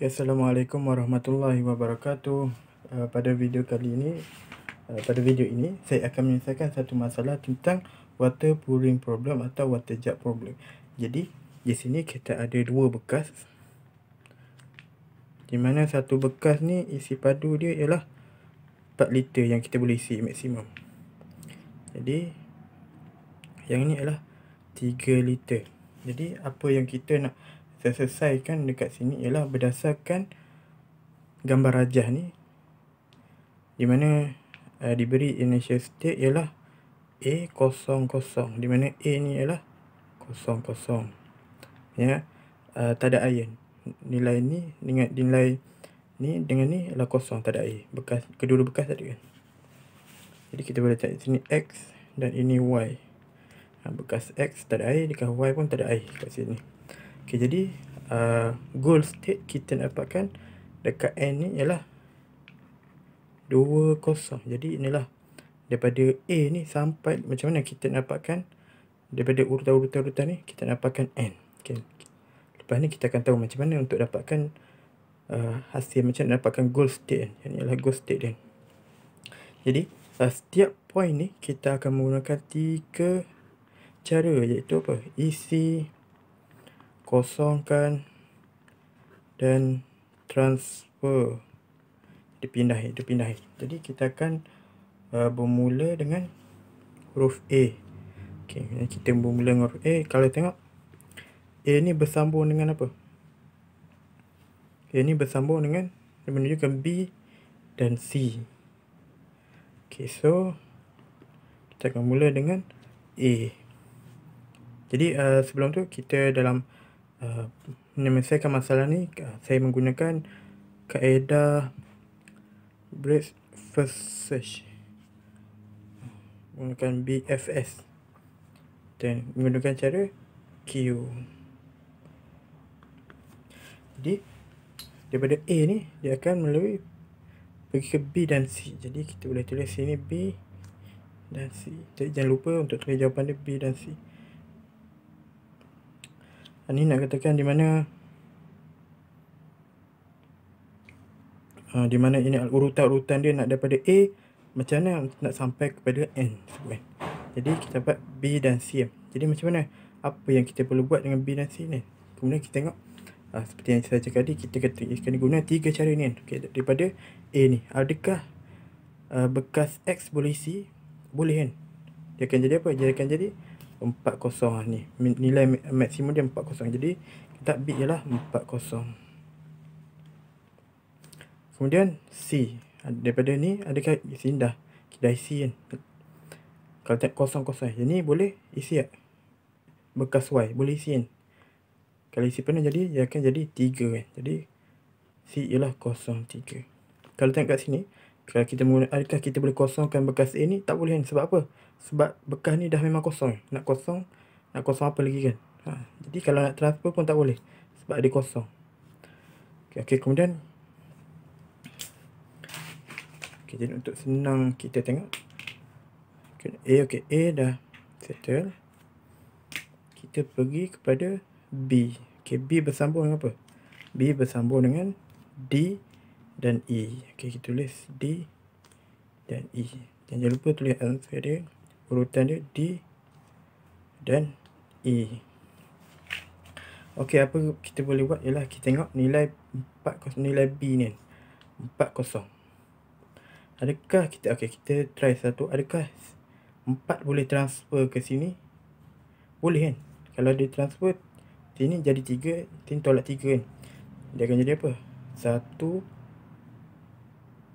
Okay, Assalamualaikum warahmatullahi wabarakatuh. Eh, pada video kali ini, eh, pada video ini saya akan menyelesaikan satu masalah tentang water pouring problem atau water jug problem. Jadi, di sini kita ada dua bekas. Di mana satu bekas ni isi padu dia ialah 4 liter yang kita boleh isi maksimum. Jadi, yang ni ialah 3 liter. Jadi, apa yang kita nak saya selesaikan dekat sini ialah berdasarkan gambar rajah ni di mana uh, diberi initial state ialah A00 di mana A ni ialah 00 ya uh, tak ada iron nilai ni dengan nilai ni dengan ni ialah kosong tak ada air bekas kedua-dua bekas tadi kan jadi kita boleh cari sini x dan ini y ha, bekas x tak ada air dekat y pun tak ada air kat sini Okay, jadi uh, goal state kita nak dapatkan dekat N ni ialah 2 kosong. Jadi inilah daripada A ni sampai macam mana kita nak dapatkan daripada urutan-urutan-urutan ni kita nak dapatkan N. Okay. Lepas ni kita akan tahu macam mana untuk dapatkan uh, hasil macam mana dapatkan goal state ni. Yang ialah goal state dia. Jadi uh, setiap point ni kita akan menggunakan tiga cara iaitu apa? Isi kosongkan dan transfer dipindah dipindah jadi kita akan uh, bermula dengan huruf A okey kita bermula dengan huruf A kalau tengok A ni bersambung dengan apa A ni bersambung dengan menuju ke B dan C okey so kita akan mula dengan A jadi uh, sebelum tu kita dalam Eh, menyelesaikan masalah ni eh, saya menggunakan kaedah breast first search menggunakan BFS dan menggunakan cara Q jadi daripada A ni dia akan melalui pergi ke B dan C jadi kita boleh tulis sini B dan C jadi jangan lupa untuk tulis jawapan dia B dan C ni nak katakan di mana ah, di mana ini urutan-urutan dia nak daripada A macam mana nak sampai kepada N kan? jadi kita dapat B dan C kan? jadi macam mana apa yang kita perlu buat dengan B dan C ni kemudian kita tengok ah, seperti yang saya cakap tadi kita kata akan guna tiga cara ni kan? okay, daripada A ni adakah ah, bekas X boleh isi boleh kan dia akan jadi apa dia akan jadi 40 lah ni nilai maksimum dia 40 jadi kita bit ialah 40 kemudian C daripada ni ada kat sini dah kita isi kan kalau tak kosong kosong jadi ni boleh isi tak bekas Y boleh isi kan kalau isi penuh jadi dia akan jadi 3 kan jadi C ialah kosong 3 kalau tengok kat sini kalau kita adakah kita boleh kosongkan bekas A ni tak boleh kan sebab apa sebab bekas ni dah memang kosong nak kosong nak kosong apa lagi kan ha. jadi kalau nak transfer pun tak boleh sebab dia kosong okey okay, kemudian okey jadi untuk senang kita tengok okay, A okey A dah settle kita pergi kepada B okey B bersambung dengan apa B bersambung dengan D dan E. Okey, kita tulis D dan E. Jangan lupa tulis alfa dia. Urutan dia D dan E. Okey, apa kita boleh buat ialah kita tengok nilai 40 nilai B ni. 40. Kan? Adakah kita okey, kita try satu. Adakah 4 boleh transfer ke sini? Boleh kan? Kalau dia transfer sini jadi 3, sini tolak 3 kan. Dia akan jadi apa? 1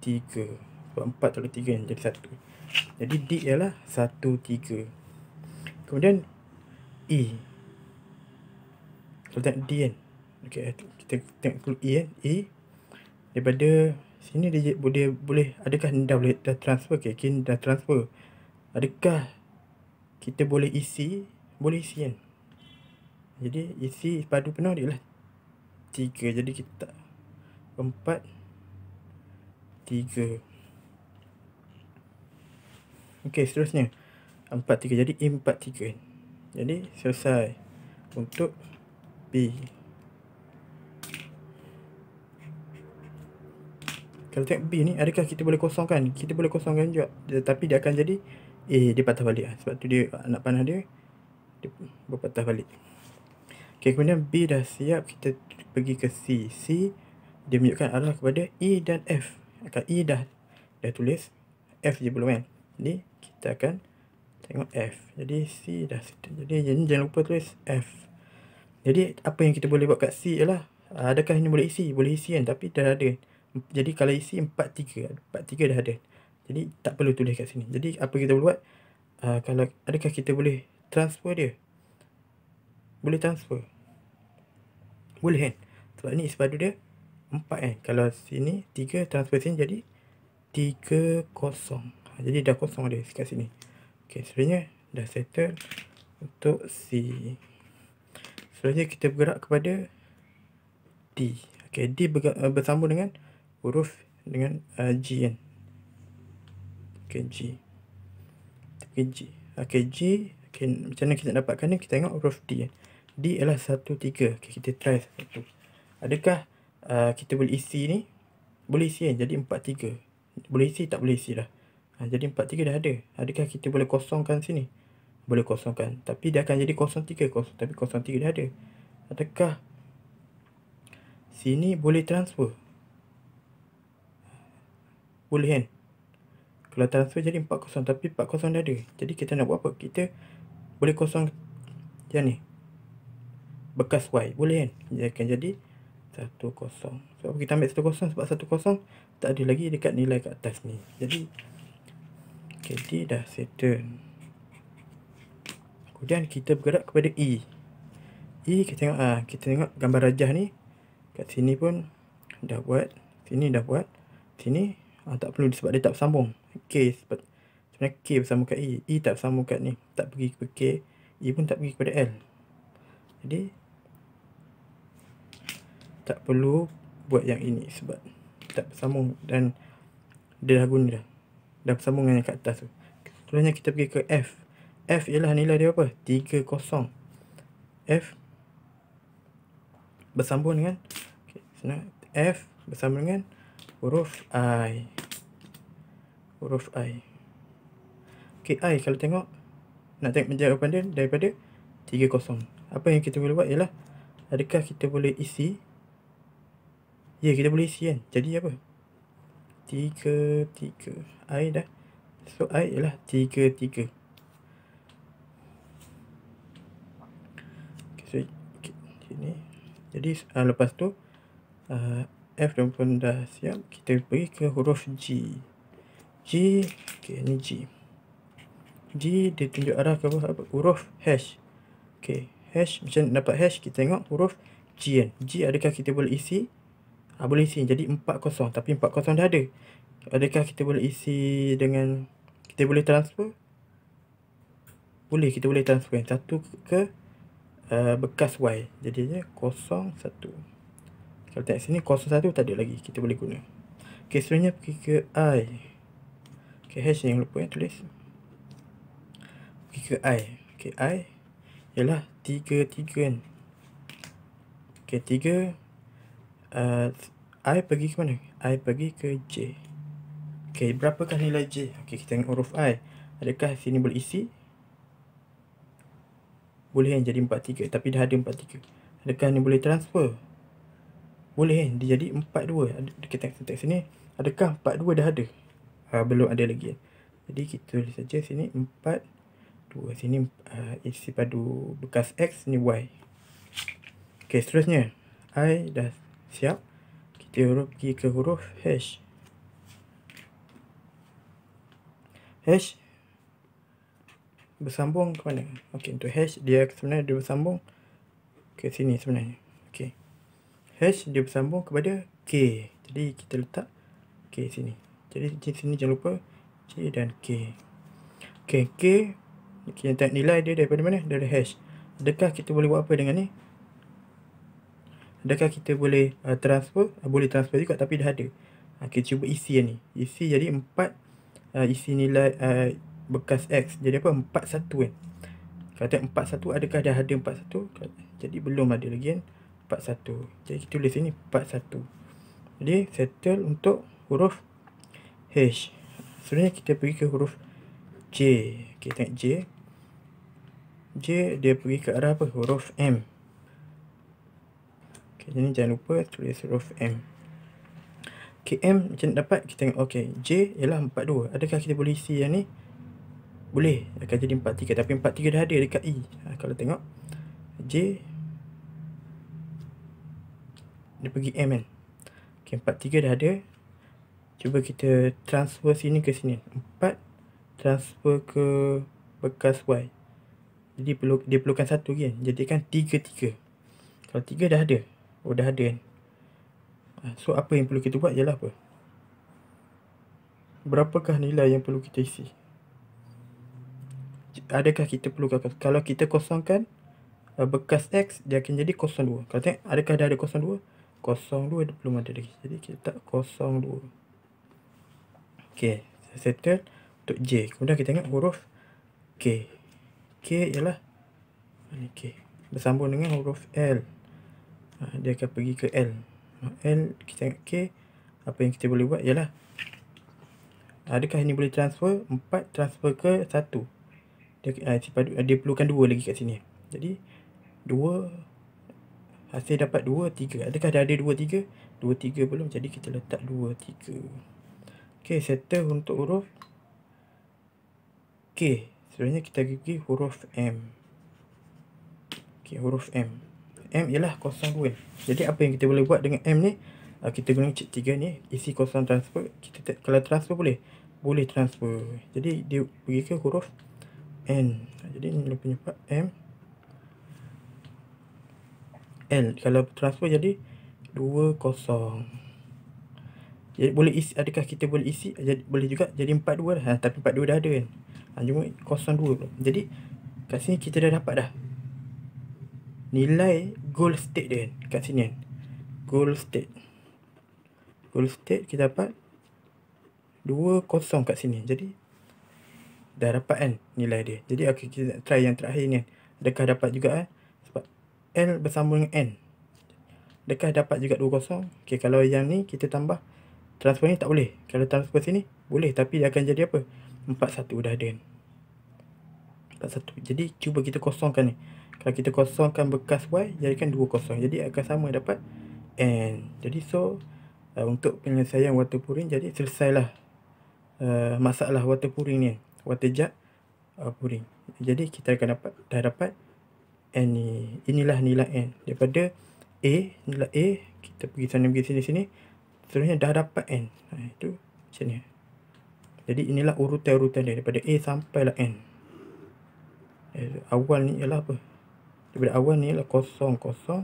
tiga Sebab empat tolak tiga yang jadi satu Jadi D ialah satu tiga Kemudian E Kalau tak D kan okay, eh, Kita tengok clue E kan E Daripada sini dia boleh, boleh Adakah dah boleh dah transfer Okay, kini dah transfer Adakah kita boleh isi Boleh isi kan Jadi isi padu penuh dia lah Tiga jadi kita Empat tiga Okey, seterusnya Empat tiga, jadi empat tiga kan? Jadi, selesai Untuk B Kalau tengok B ni, adakah kita boleh kosongkan? Kita boleh kosongkan juga Tetapi dia akan jadi A, dia patah balik ah. Sebab tu dia, anak panah dia Dia berpatah balik Okey, kemudian B dah siap Kita pergi ke C C, dia menunjukkan arah kepada E dan F Maka E dah dah tulis F je belum kan. Jadi kita akan tengok F. Jadi C dah jadi jangan lupa tulis F. Jadi apa yang kita boleh buat kat C ialah adakah ini boleh isi? Boleh isi kan tapi dah ada. Jadi kalau isi 4 3, 4 dah ada. Jadi tak perlu tulis kat sini. Jadi apa kita boleh buat? Uh, kalau adakah kita boleh transfer dia? Boleh transfer. Boleh kan? Sebab ni sepadu dia empat eh kalau sini tiga transfer sini jadi tiga kosong ha, jadi dah kosong ada kat sini ok sebenarnya dah settle untuk C selanjutnya kita bergerak kepada D ok D eh, bersambung dengan huruf dengan uh, G kan ok G ok G ok G okay, macam mana kita dapatkan ni kita tengok huruf D kan D ialah satu tiga. ok kita try satu adakah uh, kita boleh isi ni boleh isi kan jadi 43 boleh isi tak boleh isi dah ha, jadi 43 dah ada adakah kita boleh kosongkan sini boleh kosongkan tapi dia akan jadi 03 kosong tapi 03 dah ada adakah sini boleh transfer boleh kan kalau transfer jadi 40 tapi 40 dah ada jadi kita nak buat apa kita boleh kosong yang ni bekas Y boleh kan dia akan jadi satu kosong, Sebab kita ambil satu kosong sebab satu kosong Tak ada lagi dekat nilai kat atas ni Jadi okay, dah settle Kemudian kita bergerak kepada E E kita tengok ah Kita tengok gambar rajah ni Kat sini pun dah buat Sini dah buat Sini ah tak perlu sebab dia tak bersambung K sebab Sebenarnya K bersama kat E E tak bersama kat ni Tak pergi ke K E pun tak pergi kepada L Jadi tak perlu buat yang ini sebab tak bersambung dan dia dah guna dah. Dah bersambung dengan yang kat atas tu. Selanjutnya kita pergi ke F. F ialah nilai dia apa? 3, 0. F bersambung dengan okay, senang. F bersambung dengan huruf I. Huruf I. Okay, I kalau tengok nak tengok penjawapan dia daripada 3, 0. Apa yang kita boleh buat ialah adakah kita boleh isi Ya kita boleh isi kan Jadi apa Tiga, tiga, I dah So I ialah tiga, tiga. okay, so, okay, sini. Jadi uh, lepas tu uh, F dan pun dah siap Kita pergi ke huruf G G Okay ni G G dia tunjuk arah ke apa, Huruf hash Okay hash Macam dapat hash Kita tengok huruf G kan G adakah kita boleh isi Ha, boleh isi jadi 40 tapi 40 dah ada. Adakah kita boleh isi dengan kita boleh transfer? Boleh, kita boleh transfer satu ke uh, bekas Y. Jadi Jadinya 01. Kalau tengok sini 01 tak ada lagi. Kita boleh guna. Okey, selanjutnya pergi ke I. Okey, hash yang lupa yang eh, tulis. Pergi ke I. Okey, I Yalah 3, 3 kan. Okey, 3 uh, I pergi ke mana? I pergi ke J. Okay, berapakah nilai J? Okay, kita tengok huruf I. Adakah sini boleh isi? Boleh kan jadi 43. Tapi dah ada 43. Adakah ni boleh transfer? Boleh kan? Dia jadi 42. Kita tengok teks sini. Adakah 42 dah ada? Uh, belum ada lagi. Kan? Jadi, kita tulis saja sini 42. Sini uh, isi padu bekas X, ni Y. Okay, seterusnya. I dah Siap? Kita huruf pergi ke huruf H. H. Bersambung ke mana? Okey, untuk H, dia sebenarnya dia bersambung ke sini sebenarnya. Okey. H, dia bersambung kepada K. Jadi, kita letak K sini. Jadi, di sini jangan lupa C dan K. Okey, K. Kita nilai dia daripada mana? Dari H. Adakah kita boleh buat apa dengan ni? adakah kita boleh uh, transfer uh, boleh transfer juga tapi dah ada uh, kita cuba isi e ni isi e jadi 4 uh, isi e nilai uh, bekas x jadi apa 41 kan kata 41 adakah dah ada 41 jadi belum ada lagi kan 41 jadi kita tulis sini 41 jadi settle untuk huruf h sebenarnya kita pergi ke huruf j okey tengok j j dia pergi ke arah apa huruf m Okay, jadi jangan lupa tulis huruf M. Okay, M macam dapat kita tengok. Okay, J ialah 42. Adakah kita boleh isi yang ni? Boleh. Akan jadi 43. Tapi 43 dah ada dekat E. Ha, kalau tengok. J. Dia pergi M kan. Okay, 43 dah ada. Cuba kita transfer sini ke sini. 4. Transfer ke bekas Y. Jadi perlu dia perlukan satu kan. Jadikan 3-3. Kalau 3 dah ada. Oh dah ada kan? ah, So apa yang perlu kita buat ialah apa Berapakah nilai yang perlu kita isi Adakah kita perlu Kalau kita kosongkan uh, Bekas X Dia akan jadi kosong Kalau tengok Adakah dah ada 02 02 dia belum ada lagi Jadi kita tak 02 saya Settle Untuk J Kemudian kita tengok huruf K K ialah Ini K Bersambung dengan huruf L Ah, dia akan pergi ke L L kita ingat K apa yang kita boleh buat ialah adakah ini boleh transfer 4 transfer ke 1 dia, ah, dia perlukan 2 lagi kat sini jadi 2 hasil dapat 2, 3 adakah dah ada 2, 3 2, 3 belum jadi kita letak 2, 3 ok settle untuk huruf K sebenarnya kita pergi huruf M ok huruf M M ialah kosong dua. Jadi apa yang kita boleh buat dengan M ni? Uh, kita guna cik tiga ni. Isi kosong transfer. Kita kalau transfer boleh? Boleh transfer. Jadi dia pergi ke huruf N. Jadi ni dia punya M. L. Kalau transfer jadi dua kosong. Jadi boleh isi. Adakah kita boleh isi? Jadi, boleh juga. Jadi empat dua dah. Ha, tapi empat dua dah ada kan? Ha, cuma kosong dua pula. Jadi kat sini kita dah dapat dah nilai gold state dia kat sini kan goal state gold state kita dapat 2 kosong kat sini jadi dah dapat kan nilai dia jadi okay, kita nak try yang terakhir ni kan? adakah dapat juga eh sebab L bersambung dengan N adakah dapat juga 2 kosong ok kalau yang ni kita tambah transfer ni tak boleh kalau transfer sini boleh tapi dia akan jadi apa 4-1 dah ada kan 4 jadi cuba kita kosongkan ni kalau kita kosongkan bekas y, jadikan 2 kosong. Jadi akan sama dapat n. Jadi so, uh, untuk penyelesaian water pouring, jadi selesailah uh, masalah water pouring ni. Water jug uh, pouring. Jadi kita akan dapat, dah dapat n ni. Inilah nilai n. Daripada a, nilai a, kita pergi sana pergi sini sini. Seterusnya dah dapat n. Ha, itu macam ni. Jadi inilah urutan-urutan dia. Daripada a lah n. Eh, awal ni ialah apa? daripada awal ni lah kosong kosong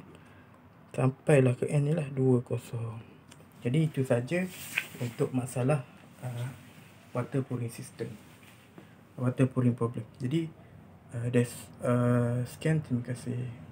sampailah ke n ni lah dua kosong jadi itu saja untuk masalah uh, water pouring system water pouring problem jadi uh, there's uh, scan terima kasih